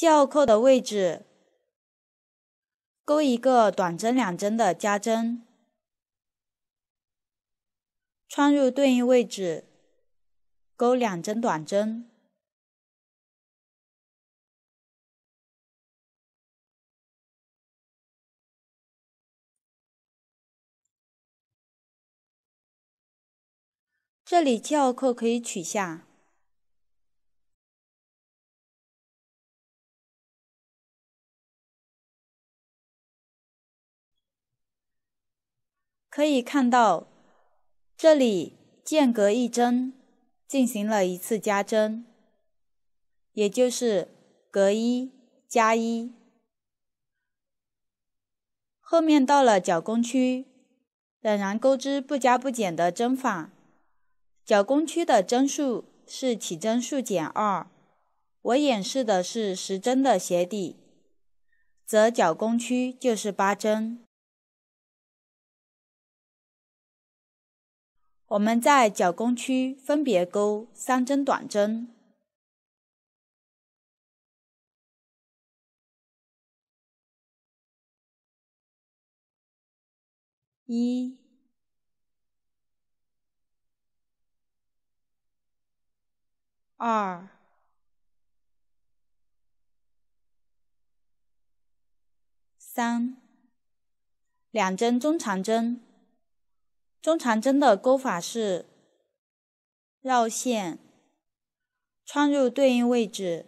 记号扣的位置，钩一个短针两针的加针，穿入对应位置，钩两针短针。这里记号扣可以取下。可以看到，这里间隔一针进行了一次加针，也就是隔一加一。后面到了角弓区，仍然钩织不加不减的针法。角弓区的针数是起针数减二。我演示的是十针的鞋底，则角弓区就是八针。我们在脚弓区分别钩三针短针，一、二、三，两针中长针。中长针的钩法是：绕线，穿入对应位置，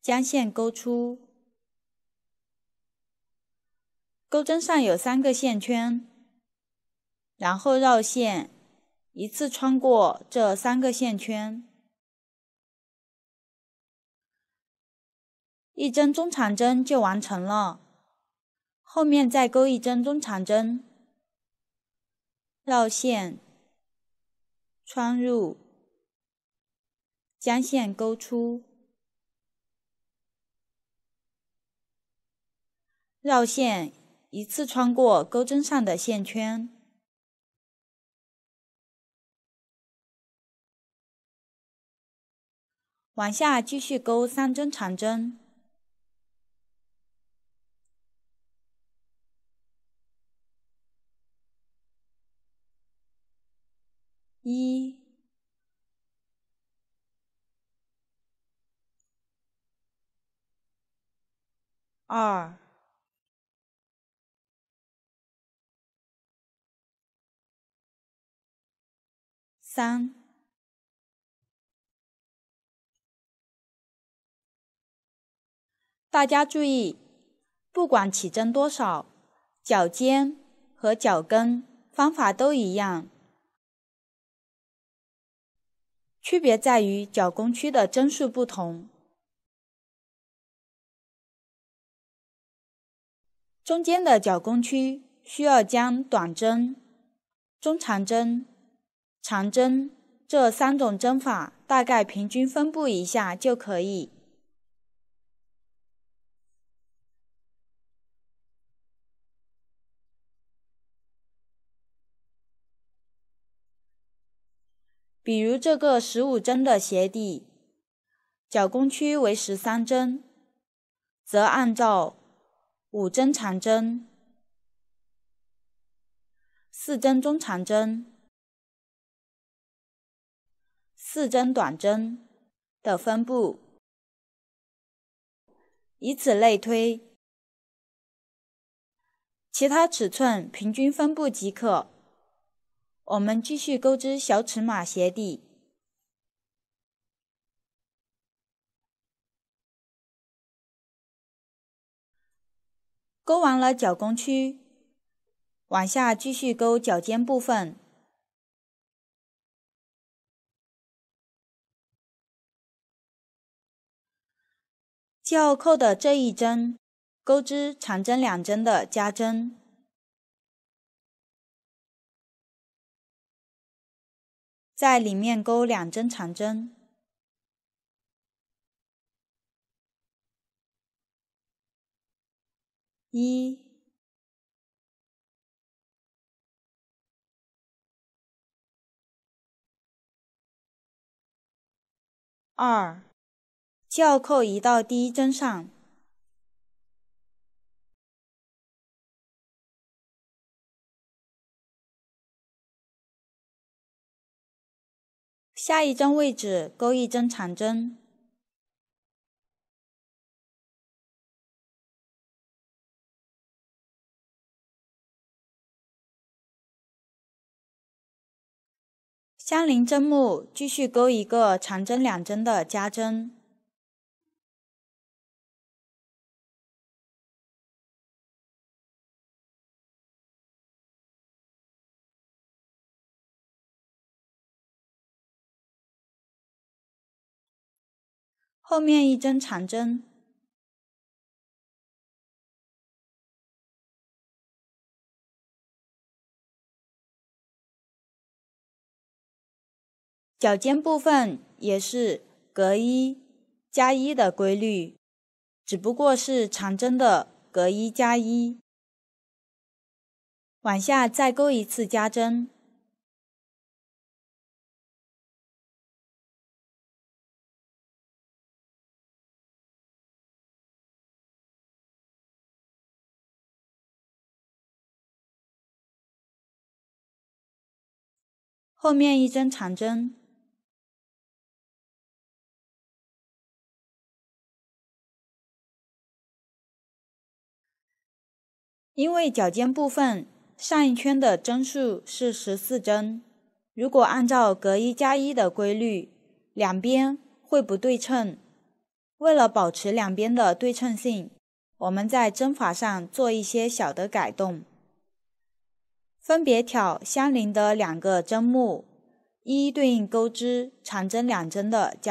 将线钩出。钩针上有三个线圈，然后绕线，一次穿过这三个线圈，一针中长针就完成了。后面再钩一针中长针，绕线，穿入，将线钩出，绕线一次穿过钩针上的线圈，往下继续钩三针长针。二三，大家注意，不管起针多少，脚尖和脚跟方法都一样，区别在于脚弓区的针数不同。中间的角工区需要将短针、中长针、长针这三种针法大概平均分布一下就可以。比如这个十五针的鞋底，角工区为十三针，则按照。五针长针、四针中长针、四针短针的分布，以此类推，其他尺寸平均分布即可。我们继续钩织小尺码鞋底。勾完了脚弓区，往下继续勾脚尖部分。就扣的这一针，钩织长针两针的加针，在里面钩两针长针。一、二，教扣移到第一针上，下一针位置钩一针长针。相邻针目，继续钩一个长针两针的加针，后面一针长针。脚尖部分也是隔一加一的规律，只不过是长针的隔一加一，往下再勾一次加针，后面一针长针。因为脚尖部分上一圈的针数是十四针，如果按照隔一加一的规律，两边会不对称。为了保持两边的对称性，我们在针法上做一些小的改动，分别挑相邻的两个针目，一一对应钩织长针两针的加。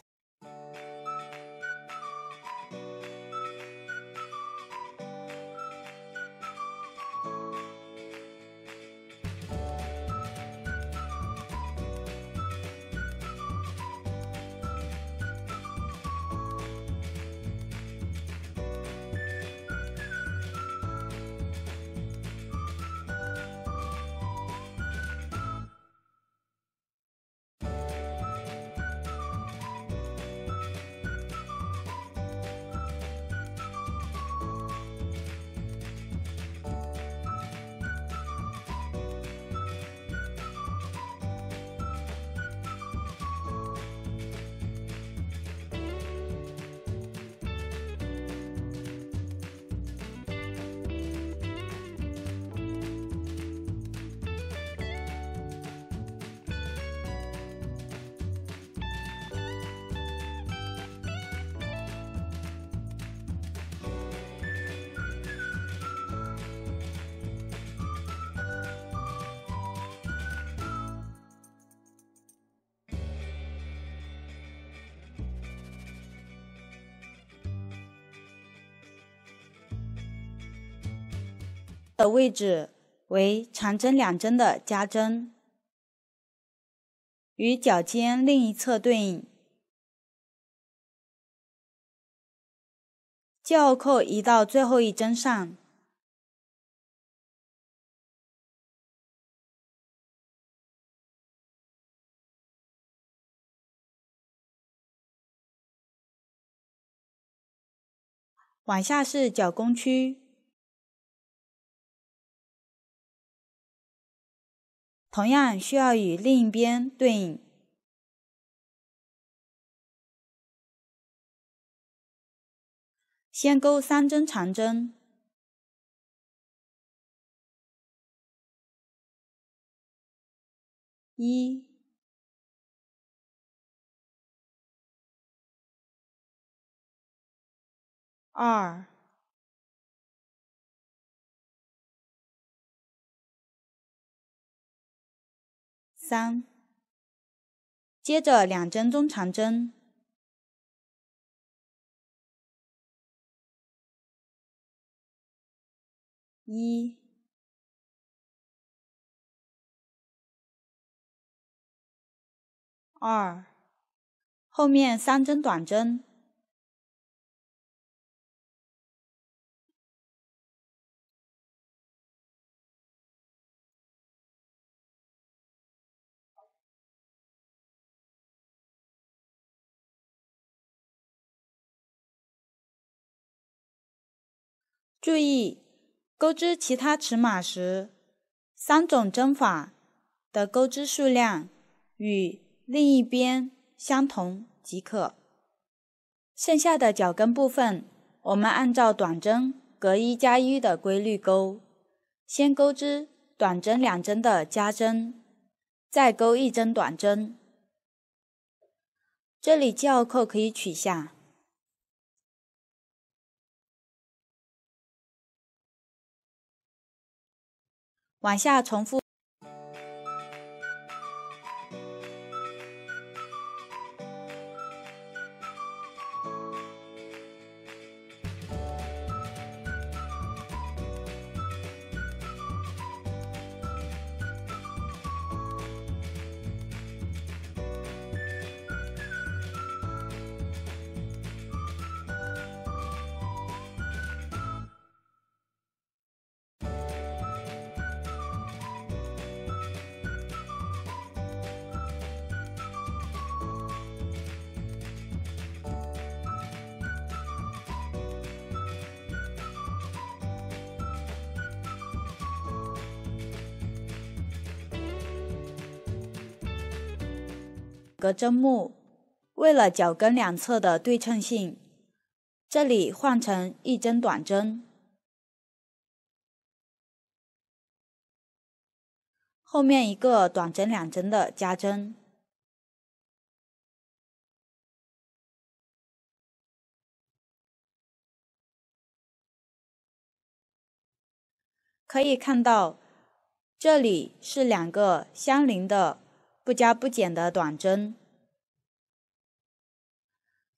的位置为长针两针的加针，与脚尖另一侧对应。吊扣移到最后一针上，往下是脚弓区。同样需要与另一边对应，先钩三针长针，一，二。三，接着两针中长针，一，二，后面三针短针。注意，钩织其他尺码时，三种针法的钩织数量与另一边相同即可。剩下的脚跟部分，我们按照短针隔一加一的规律钩，先钩织短针两针的加针，再钩一针短针。这里记号扣可以取下。往下重复。和针目，为了脚跟两侧的对称性，这里换成一针短针，后面一个短针两针的加针，可以看到，这里是两个相邻的。不加不减的短针，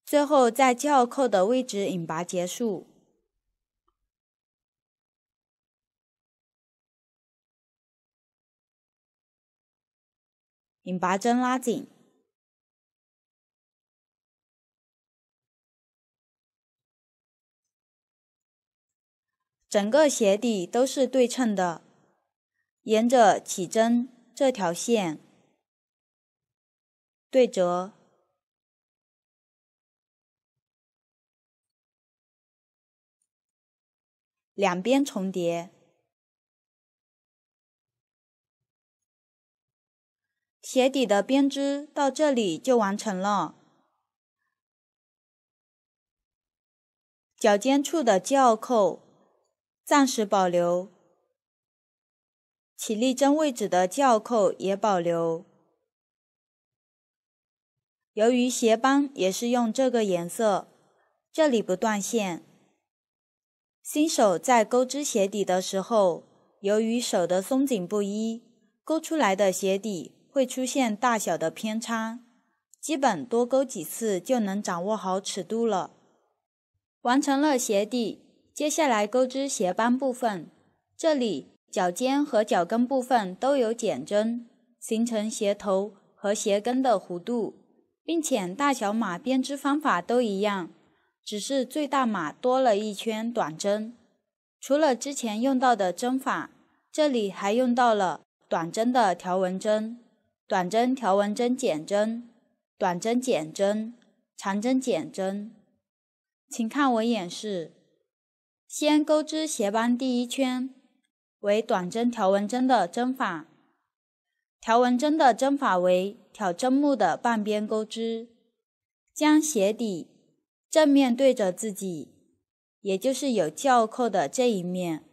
最后在号扣的位置引拔结束，引拔针拉紧，整个鞋底都是对称的，沿着起针这条线。对折，两边重叠，鞋底的编织到这里就完成了。脚尖处的号扣暂时保留，起立针位置的号扣也保留。由于鞋帮也是用这个颜色，这里不断线。新手在钩织鞋底的时候，由于手的松紧不一，钩出来的鞋底会出现大小的偏差。基本多钩几次就能掌握好尺度了。完成了鞋底，接下来钩织鞋帮部分。这里脚尖和脚跟部分都有减针，形成鞋头和鞋跟的弧度。并且大小码编织方法都一样，只是最大码多了一圈短针。除了之前用到的针法，这里还用到了短针的条纹针、短针条纹针减针、短针减针、长针减针。请看我演示，先钩织斜帮第一圈，为短针条纹针的针法。条纹针的针法为挑针目的半边钩织，将鞋底正面对着自己，也就是有教扣的这一面。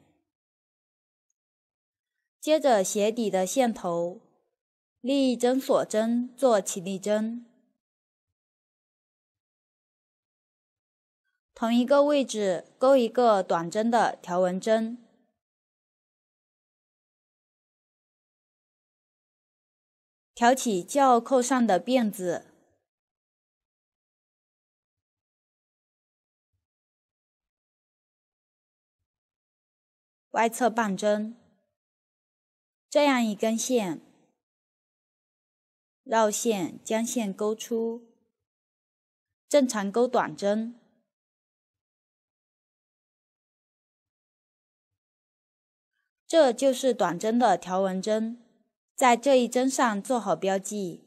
接着鞋底的线头，立针锁针做起立针，同一个位置钩一个短针的条纹针。挑起轿扣上的辫子，外侧半针，这样一根线绕线，将线勾出，正常勾短针，这就是短针的条纹针。在这一针上做好标记，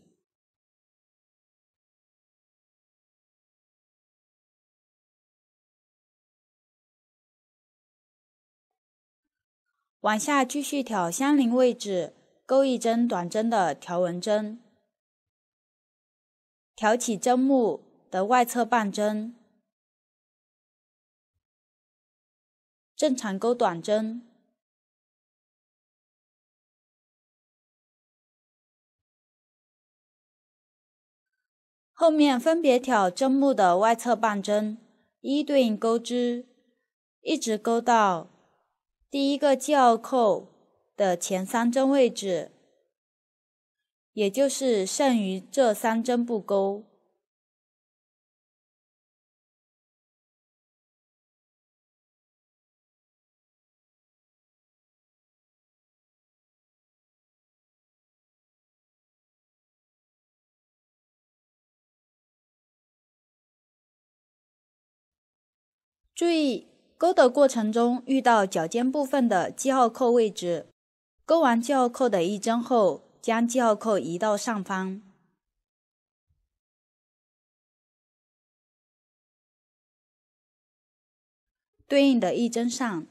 往下继续挑相邻位置，钩一针短针的条纹针，挑起针目的外侧半针，正常钩短针。后面分别挑针目的外侧半针，一对应钩织，一直钩到第一个记号扣的前三针位置，也就是剩余这三针不钩。注意钩的过程中遇到脚尖部分的记号扣位置，钩完记号扣的一针后，将记号扣移到上方，对应的一针上，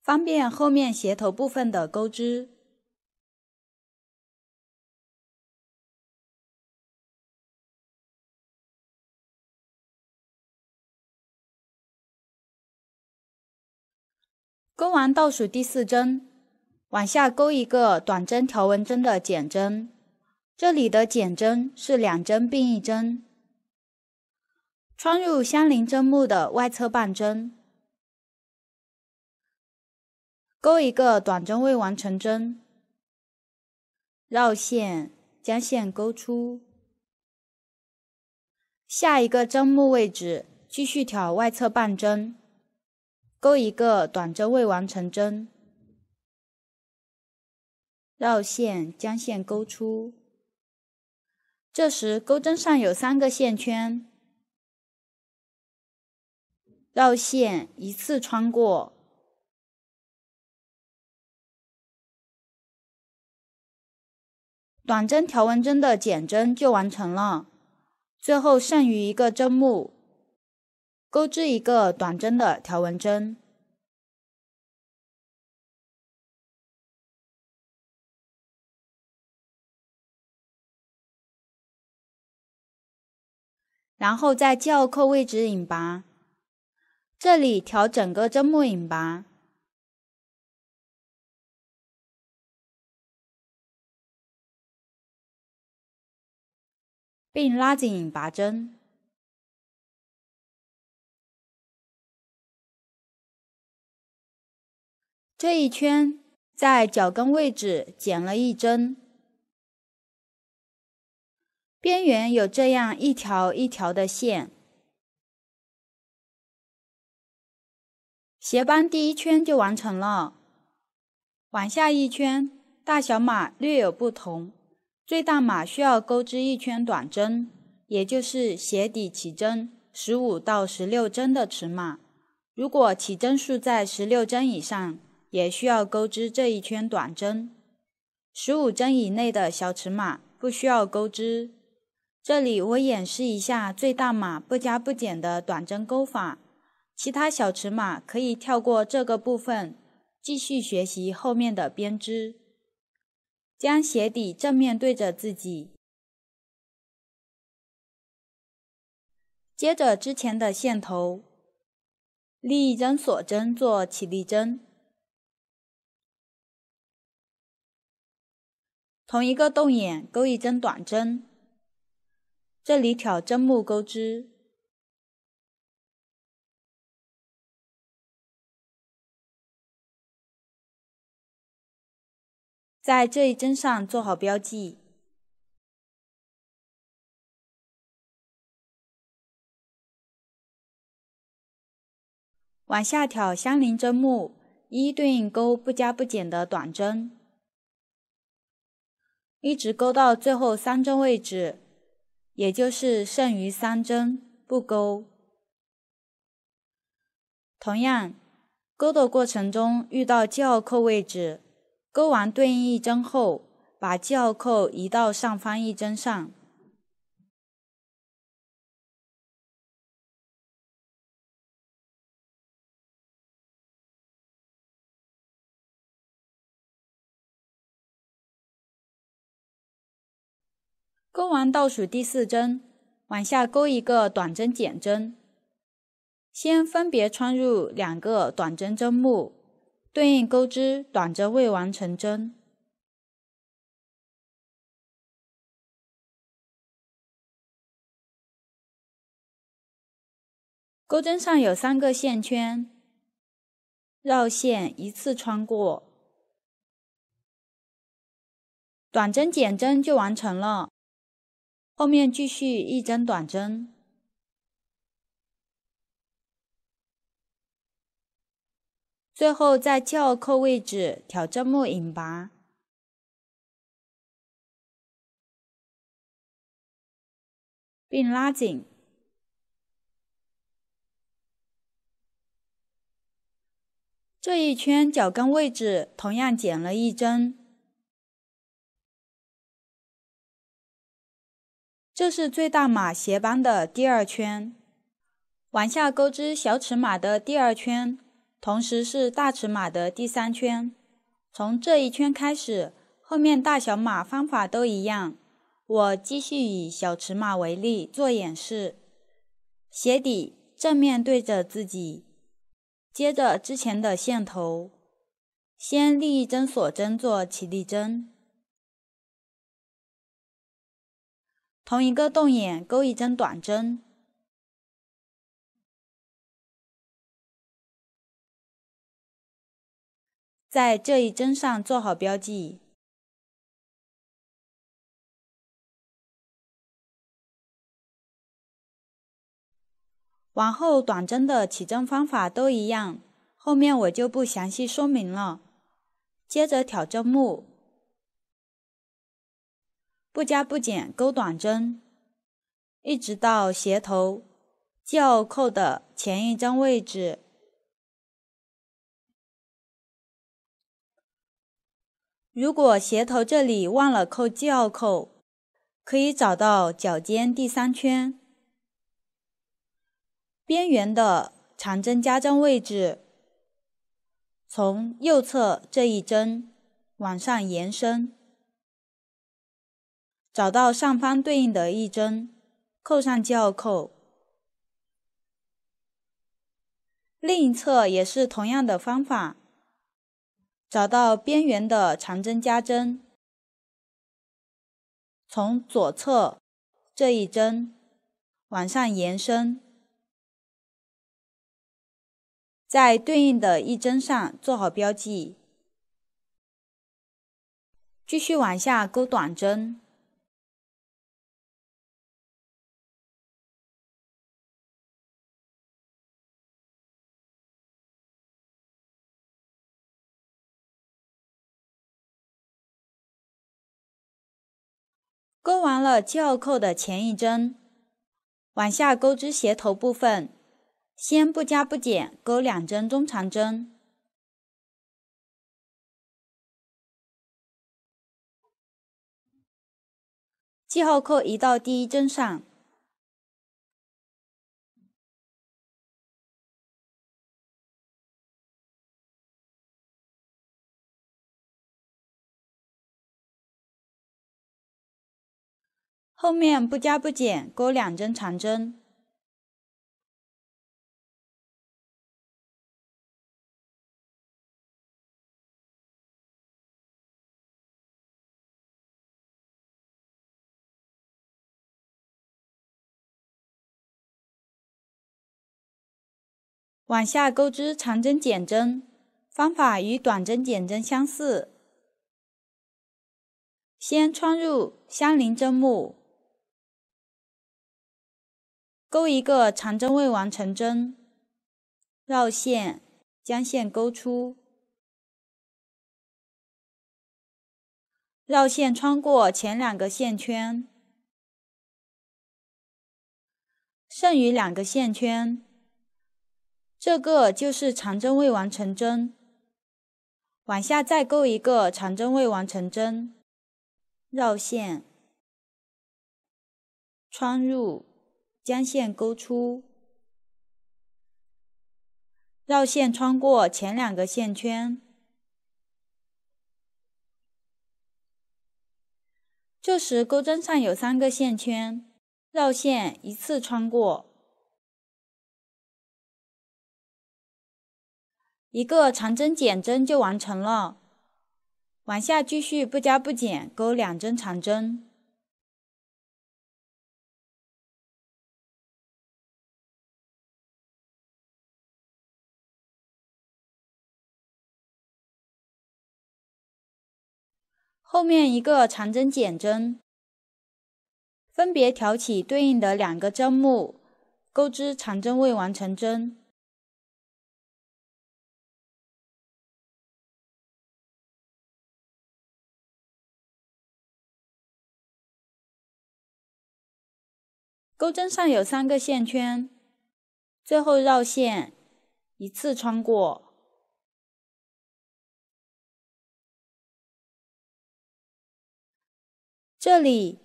方便后面鞋头部分的钩织。钩完倒数第四针，往下钩一个短针条纹针的减针，这里的减针是两针并一针，穿入相邻针目的外侧半针，钩一个短针未完成针，绕线将线钩出，下一个针目位置继续挑外侧半针。钩一个短针未完成针，绕线将线钩出。这时钩针上有三个线圈，绕线一次穿过，短针条纹针的减针就完成了。最后剩余一个针目。钩织一个短针的条纹针，然后在吊扣位置引拔，这里调整个针目引拔，并拉紧引拔针。这一圈在脚跟位置减了一针，边缘有这样一条一条的线。鞋帮第一圈就完成了。往下一圈，大小码略有不同，最大码需要钩织一圈短针，也就是鞋底起针，十五到十六针的尺码。如果起针数在十六针以上，也需要钩织这一圈短针，十五针以内的小尺码不需要钩织。这里我演示一下最大码不加不减的短针钩法，其他小尺码可以跳过这个部分，继续学习后面的编织。将鞋底正面对着自己，接着之前的线头，立一针锁针做起立针。同一个洞眼钩一针短针，这里挑针目钩织，在这一针上做好标记，往下挑相邻针目，一一对应钩不加不减的短针。一直钩到最后三针位置，也就是剩余三针不钩。同样，钩的过程中遇到记号扣位置，钩完对应一针后，把记号扣移到上方一针上。钩完倒数第四针，往下钩一个短针减针。先分别穿入两个短针针目，对应钩织短针未完成针。钩针上有三个线圈，绕线一次穿过，短针减针就完成了。后面继续一针短针，最后在翘扣位置挑针目引拔，并拉紧。这一圈脚跟位置同样减了一针。这是最大码鞋帮的第二圈，往下钩织小尺码的第二圈，同时是大尺码的第三圈。从这一圈开始，后面大小码方法都一样。我继续以小尺码为例做演示。鞋底正面对着自己，接着之前的线头，先立一针锁针做起立针。同一个洞眼钩一针短针，在这一针上做好标记。往后短针的起针方法都一样，后面我就不详细说明了。接着挑针目。不加不减，钩短针，一直到鞋头脚扣的前一针位置。如果鞋头这里忘了扣号扣，可以找到脚尖第三圈边缘的长针加针位置，从右侧这一针往上延伸。找到上方对应的一针，扣上号扣。另一侧也是同样的方法，找到边缘的长针加针，从左侧这一针往上延伸，在对应的一针上做好标记，继续往下钩短针。钩完了记号扣的前一针，往下钩织鞋头部分，先不加不减，钩两针中长针。记号扣移到第一针上。后面不加不减，钩两针长针，往下钩织长针减针，方法与短针减针相似，先穿入相邻针目。钩一个长针未完成针，绕线，将线钩出，绕线穿过前两个线圈，剩余两个线圈，这个就是长针未完成针。往下再钩一个长针未完成针，绕线，穿入。将线勾出，绕线穿过前两个线圈，这时钩针上有三个线圈，绕线一次穿过，一个长针减针就完成了。往下继续不加不减，钩两针长针。后面一个长针减针，分别挑起对应的两个针目，钩织长针未完成针。钩针上有三个线圈，最后绕线，一次穿过。这里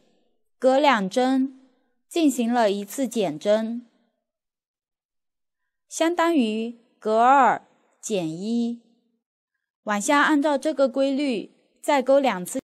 隔两针进行了一次减针，相当于隔二减一。往下按照这个规律再钩两次。